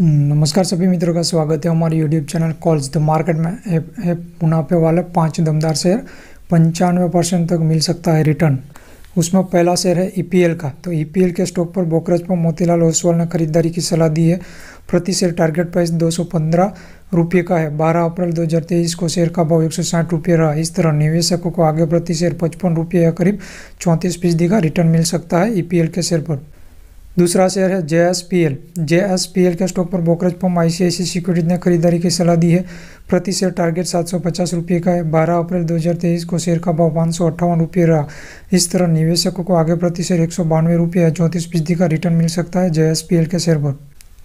हम्म, नमस्कार सभी मित्रों का स्वागत है हमारे YouTube channel calls the market में मुनाफे वाला पांच दमदार शेयर पंचानवे परसेंट तक मिल सकता है रिटर्न उसमें पहला शेयर है ईपीएल e का तो ईपीएल e के स्टॉक पर ब्रोकरेज पर मोतीलाल ओसवाल ने खरीदारी की सलाह दी है प्रति शेयर टारगेट प्राइस दो सौ पंद्रह रुपये का है बारह अप्रैल दो हज़ार तेईस को शेयर का भाव एक सौ साठ रुपये रहा इस तरह निवेशकों को आगे प्रति शेयर पचपन रुपये या करीब चौंतीस फीसदी का रिटर्न मिल सकता है ई e के शेयर पर दूसरा शेयर है J S P L J S P L के स्टॉक पर brokerage firm I C securities ने खरीदारी की सलाह दी है प्रति शेयर टारगेट सात सौ पचास रुपये का है बारह अप्रैल दो हज़ार तेईस को शेयर का भाव पाँच सौ अट्ठावन रुपये रहा इस तरह निवेशकों को आगे प्रति शेयर एक सौ बानवे रुपये या चौंतीस फीसदी का रिटर्न मिल सकता है जे एस पी एल के शेयर पर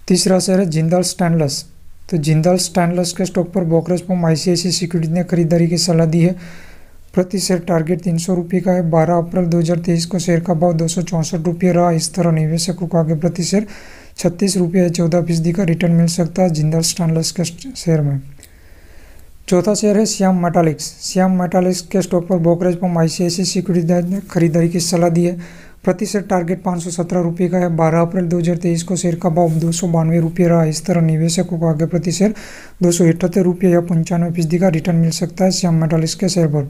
तीसरा शेयर है जिंदल स्टैनलेस तो जिंदल स्टैनलेस के स्टॉक पर brokerage firm I C securities ने खरीदारी की सलाह दी है प्रति शेयर टारगेट तीन सौ रुपये का है बारह अप्रैल 2023 को शेयर का भाव दो सौ चौंसठ रुपये रहा इस तरह निवेशकों को आगे प्रति शेयर छत्तीस रुपये चौदह फीसदी का रिटर्न मिल सकता है जिंदल स्टैंडलेस के शेयर में चौथा शेयर है श्याम मेटालिक्स श्याम मेटालिक्स के स्टॉक पर ब्रोकरेज आई सी आई ने खरीदारी की सलाह दी है प्रति शेयर टारगेट पाँच सौ सत्रह रुपये का है बारह अप्रैल दो हज़ार तेईस को शेयर का भाव दो सौ बानवे रुपये रहा इस तरह निवेशकों को आगे प्रति शेयर दो सौ इटहत्तर रुपये या पंचानवे फीसदी का रिटर्न मिल सकता है श्याम मेटालिक्स के शेयर पर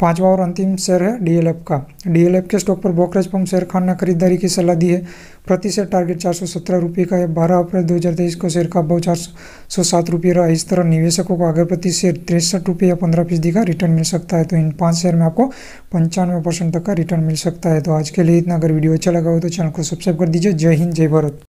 पांचवा और अंतिम शेयर है डीएलएफ का डीएलएफ के स्टॉक पर ब्रोकरेज पंप शेयर खान ने खरीदारी की सलाह दी है प्रति शेयर टारगेट चार सौ सत्रह रुपये का है बारह अप्रैल दो हज़ार तेईस को शेयर का भाव चार सौ सात रुपये रहा इस तरह निवेशकों को अगर प्रति शेयर तिरसठ रुपये या पंद्रह फीसदी का रिटर्न मिल सकता है तो इन पाँच शेयर में आपको पंचानवे परसेंट तक का रिटर्न मिल सकता है तो आज के लिए इतना अगर वीडियो अच्छा लगा हो तो चैनल को सब्सक्राइब कर दीजिए जय हिंद जय भारत